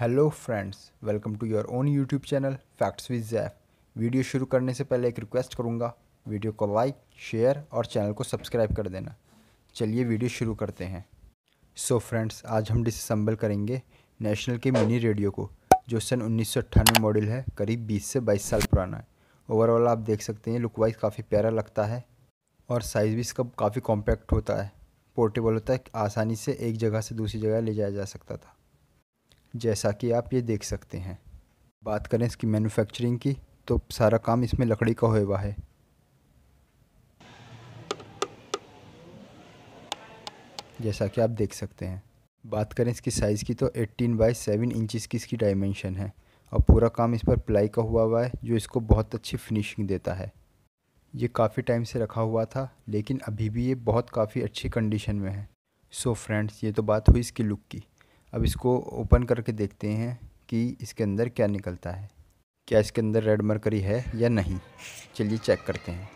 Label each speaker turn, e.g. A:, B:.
A: hello friends welcome to your own YouTube channel facts with Jeff video शुरू करने से पहले एक रिक्वेस्ट करूँगा वीडियो को लाइक शेयर और चैनल को सब्सक्राइब कर देना चलिए वीडियो शुरू करते हैं सो so फ्रेंड्स आज हम डिसम्बल करेंगे नेशनल के मिनी रेडियो को जो सन उन्नीस मॉडल है करीब बीस से बाईस साल पुराना है ओवरऑल आप देख सकते हैं लुकवाइज़ काफ़ी प्यारा लगता है और साइज़ भी इसका काफ़ी कॉम्पैक्ट होता है पोर्टेबल होता है आसानी से एक जगह से दूसरी जगह ले जाया जा सकता था जैसा कि आप ये देख सकते हैं बात करें इसकी मैन्युफैक्चरिंग की तो सारा काम इसमें लकड़ी का हुआ, हुआ है जैसा कि आप देख सकते हैं बात करें इसकी साइज़ की तो 18 बाई 7 इंचज़ की इसकी डायमेंशन है और पूरा काम इस पर प्लाई का हुआ हुआ है जो इसको बहुत अच्छी फिनिशिंग देता है ये काफ़ी टाइम से रखा हुआ था लेकिन अभी भी ये बहुत काफ़ी अच्छी कंडीशन में है सो so फ्रेंड्स ये तो बात हुई इसकी लुक की अब इसको ओपन करके देखते हैं कि इसके अंदर क्या निकलता है क्या इसके अंदर रेड मरकरी है या नहीं चलिए चेक करते हैं